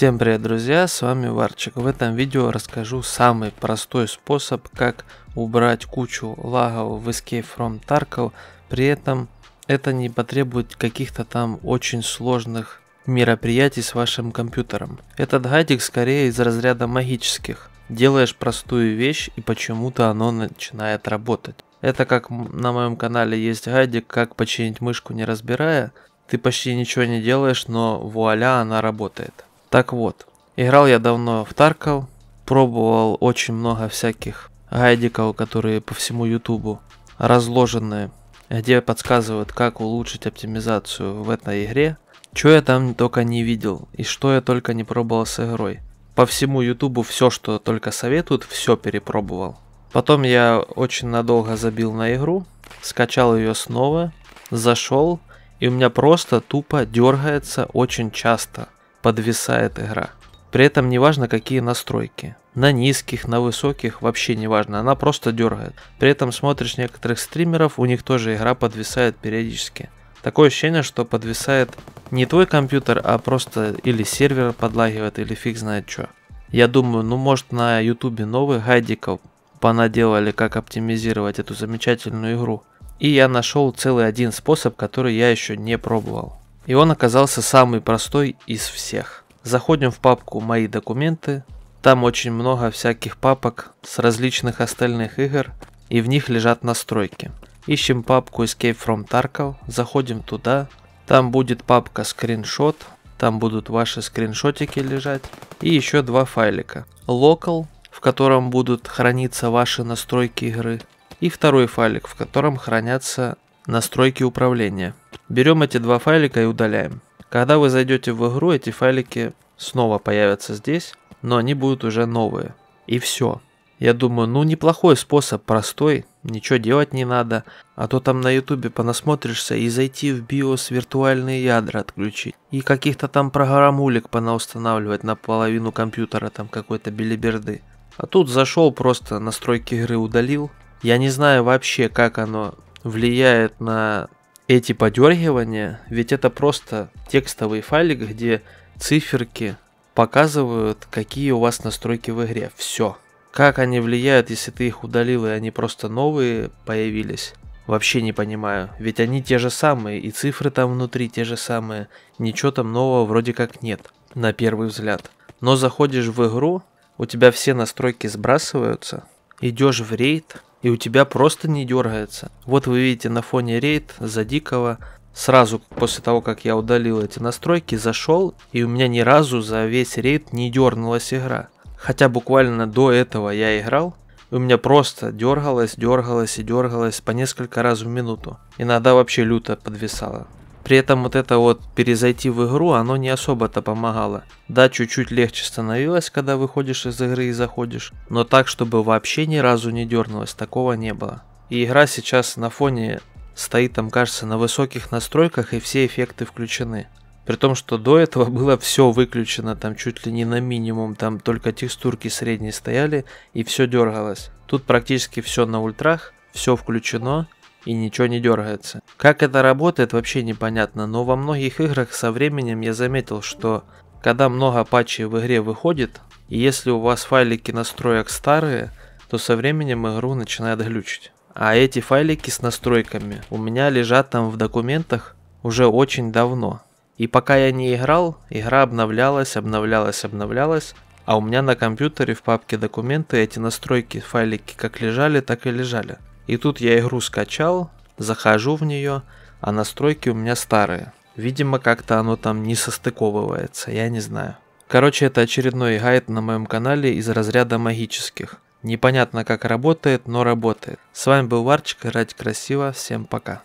Всем привет, друзья, с вами Варчик. В этом видео расскажу самый простой способ, как убрать кучу лагов в Escape from Tarkov. При этом это не потребует каких-то там очень сложных мероприятий с вашим компьютером. Этот гайдик скорее из разряда магических. Делаешь простую вещь и почему-то оно начинает работать. Это как на моем канале есть гайдик, как починить мышку не разбирая. Ты почти ничего не делаешь, но вуаля, она работает. Так вот, играл я давно в Тарков, пробовал очень много всяких гайдиков, которые по всему Ютубу разложены, где подсказывают, как улучшить оптимизацию в этой игре. Что я там только не видел и что я только не пробовал с игрой. По всему Ютубу все, что только советуют, все перепробовал. Потом я очень надолго забил на игру, скачал ее снова, зашел, и у меня просто тупо дергается очень часто – подвисает игра. При этом не важно какие настройки. На низких, на высоких, вообще не важно, она просто дергает. При этом смотришь некоторых стримеров, у них тоже игра подвисает периодически. Такое ощущение, что подвисает не твой компьютер, а просто или сервер подлагивает, или фиг знает что. Я думаю, ну может на ютубе новых гайдиков понаделали, как оптимизировать эту замечательную игру. И я нашел целый один способ, который я еще не пробовал. И он оказался самый простой из всех. Заходим в папку «Мои документы». Там очень много всяких папок с различных остальных игр, и в них лежат настройки. Ищем папку Escape from Tarkov, заходим туда, там будет папка скриншот, там будут ваши скриншотики лежать, и еще два файлика. Local, в котором будут храниться ваши настройки игры, и второй файлик, в котором хранятся настройки управления. Берем эти два файлика и удаляем. Когда вы зайдете в игру, эти файлики снова появятся здесь, но они будут уже новые. И все. Я думаю, ну неплохой способ, простой, ничего делать не надо, а то там на ютубе понасмотришься и зайти в BIOS виртуальные ядра отключить, и каких-то там программулик понаустанавливать на половину компьютера там какой-то билиберды. А тут зашел просто настройки игры удалил, я не знаю вообще как оно влияет на эти подергивания, ведь это просто текстовый файлик, где циферки показывают, какие у вас настройки в игре. Все. Как они влияют, если ты их удалил, и они просто новые появились? Вообще не понимаю. Ведь они те же самые, и цифры там внутри те же самые. Ничего там нового вроде как нет, на первый взгляд. Но заходишь в игру, у тебя все настройки сбрасываются, идешь в рейд, и у тебя просто не дергается. Вот вы видите на фоне рейд за дикого. Сразу после того, как я удалил эти настройки, зашел, и у меня ни разу за весь рейд не дернулась игра. Хотя буквально до этого я играл, и у меня просто дергалось, дергалось и дергалось по несколько раз в минуту. Иногда вообще люто подвисало. При этом вот это вот перезайти в игру, оно не особо-то помогало. Да, чуть-чуть легче становилось, когда выходишь из игры и заходишь, но так, чтобы вообще ни разу не дернулось, такого не было. И игра сейчас на фоне стоит там, кажется, на высоких настройках и все эффекты включены. При том, что до этого было все выключено, там чуть ли не на минимум, там только текстурки средние стояли и все дергалось. Тут практически все на ультрах, все включено, и ничего не дергается. Как это работает, вообще непонятно, но во многих играх со временем я заметил, что когда много патчей в игре выходит, и если у вас файлики настроек старые, то со временем игру начинает глючить. А эти файлики с настройками у меня лежат там в документах уже очень давно. И пока я не играл, игра обновлялась, обновлялась, обновлялась, а у меня на компьютере в папке документы эти настройки, файлики как лежали, так и лежали. И тут я игру скачал, захожу в нее, а настройки у меня старые. Видимо, как-то оно там не состыковывается, я не знаю. Короче, это очередной гайд на моем канале из разряда магических. Непонятно как работает, но работает. С вами был Варчик, играть красиво, всем пока.